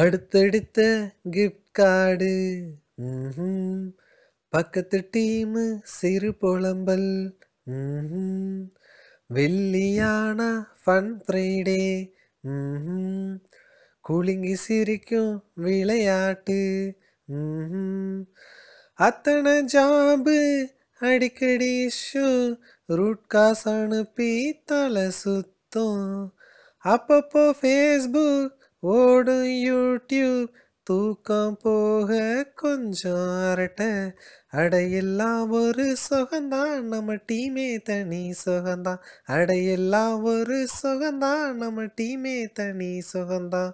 அடுத்தடுத்த gift card பக்கத்து team சிறு புலம்பல் வெள்ளியானா ஃபன் ஃப்ரைடே குலுங்கி சிரிக்கும் விளையாட்டு அத்தனை ஜாபு அடிக்கடி இஷ்யூ ரூட் காசு அனுப்பி தலை சுத்தம் அப்பப்போ ஃபேஸ்புக் ஓடும் யூடியூப் தூக்கம் போக கொஞ்சம் அரட்ட அடையெல்லாம் ஒரு சுகந்தான் நம்ம டீமே தனி சுகந்தான் அடையெல்லாம் ஒரு சுகந்தான் நம்ம டீமே தனி சுகந்தான்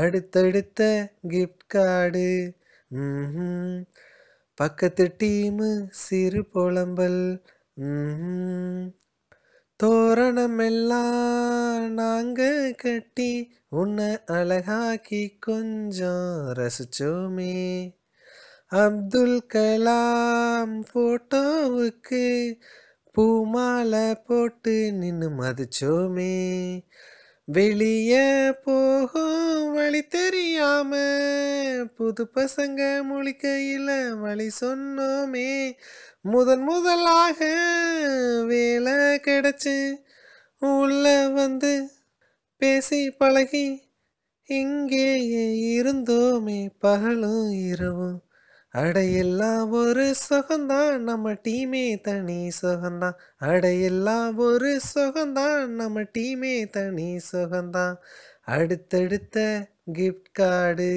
அடுத்தடுத்த கிஃப்ட் கார்டு பக்கத்து டீமு சிறு புலம்பல் தோரணமெல்லாம் நாங்கள் கட்டி உன்னை அழகாக்கி கொஞ்சம் ரசிச்சோமே அப்துல் கலாம் போட்டோவுக்கு பூமாலை போட்டு நின்று மதிச்சோமே வெளிய போகும் வழி தெரியாம புது பசங்க முழிக்கையில் வழி சொன்னோமே முதன் முதலாக வேலை கிடச்சி உள்ள வந்து பேசி பழகி இங்கேயே இருந்தோமே பகலும் இரவும் அடையெல்லாம் ஒரு சுகந்தான் நம்ம டீமே தனி சுகந்தான் அடையெல்லாம் ஒரு சுகந்தான் நம்ம டீமே தனி சுகந்தான் அடுத்தடுத்த கிஃப்ட் கார்டு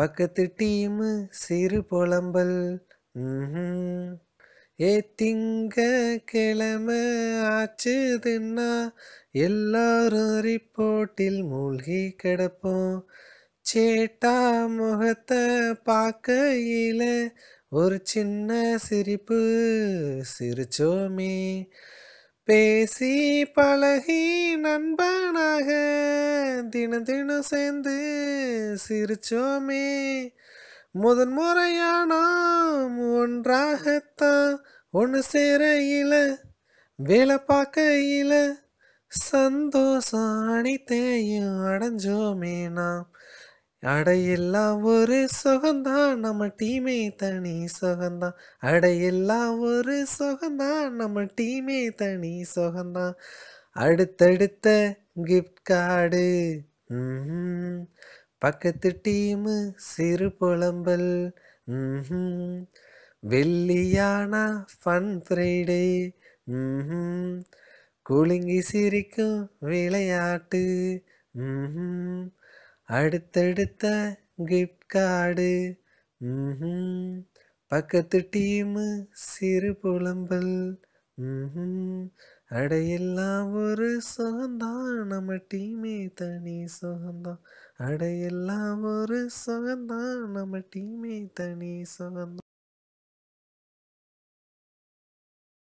பக்கத்து டீமு சிறு புலம்பல் ஏ திங்க கிழமை தின்னா எல்லாரும் ரிப்போர்ட்டில் மூழ்கி கிடப்போம் சேட்டா முகத்தை பார்க்கையில ஒரு சின்ன சிரிப்பு சிரிச்சோமே பேசி பழகி நண்பனாக தினம் தினம் சேர்ந்து சிரிச்சோமே முதன் முறையா ஒன்றாகத்தான் ஒன்று சேரையில் வேலை பார்க்கையில் சந்தோஷம் அனைத்தையும் அடைஞ்சோமே நாம் அடையெல்லாம் ஒரு சுகந்தான் நம்ம டீமே தனி சுகந்தான் அடையெல்லாம் ஒரு சுகந்தான் நம்ம டீமே தனி சுகந்தான் அடுத்தடுத்த கிஃப்ட் கார்டு பக்கத்து டீமு சிறு புலம்பல் வெள்ளியானா ஃபன் ஃப்ரைடே குலுங்கி சிரிக்கும் விளையாட்டு அடுத்தடுத்த கிஃப்ட் கார்டு பக்கத்து டீமு சிறு புலம்பல் ம் அடையெல்லாம் ஒரு சுகந்தான் நம்ம டீமே தனி சுகந்தான் அடையெல்லாம் ஒரு சுகந்தான் நம்ம டீமே தனி சுகந்தான்